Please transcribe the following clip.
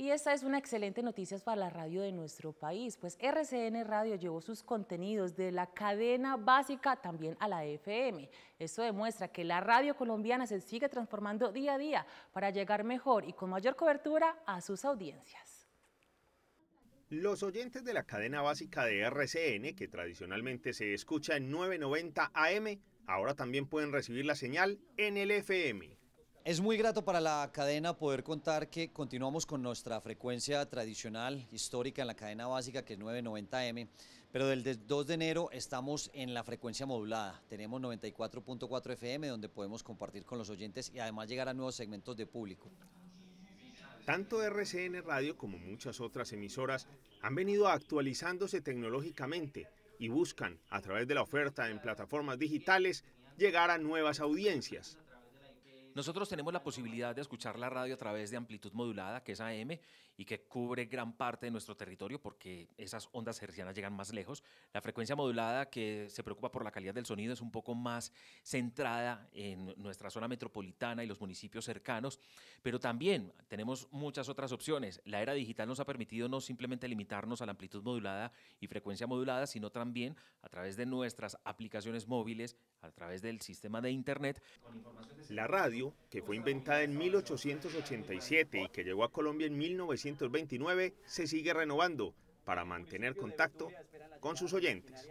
Y esta es una excelente noticia para la radio de nuestro país, pues RCN Radio llevó sus contenidos de la cadena básica también a la FM. Esto demuestra que la radio colombiana se sigue transformando día a día para llegar mejor y con mayor cobertura a sus audiencias. Los oyentes de la cadena básica de RCN, que tradicionalmente se escucha en 990 AM, ahora también pueden recibir la señal en el FM. Es muy grato para la cadena poder contar que continuamos con nuestra frecuencia tradicional, histórica en la cadena básica que es 990M, pero del 2 de enero estamos en la frecuencia modulada. Tenemos 94.4 FM donde podemos compartir con los oyentes y además llegar a nuevos segmentos de público. Tanto RCN Radio como muchas otras emisoras han venido actualizándose tecnológicamente y buscan, a través de la oferta en plataformas digitales, llegar a nuevas audiencias. Nosotros tenemos la posibilidad de escuchar la radio a través de amplitud modulada, que es AM, y que cubre gran parte de nuestro territorio porque esas ondas hercianas llegan más lejos. La frecuencia modulada, que se preocupa por la calidad del sonido, es un poco más centrada en nuestra zona metropolitana y los municipios cercanos, pero también tenemos muchas otras opciones. La era digital nos ha permitido no simplemente limitarnos a la amplitud modulada y frecuencia modulada, sino también a través de nuestras aplicaciones móviles, a través del sistema de Internet. La radio, que fue inventada en 1887 y que llegó a Colombia en 1929, se sigue renovando para mantener contacto con sus oyentes.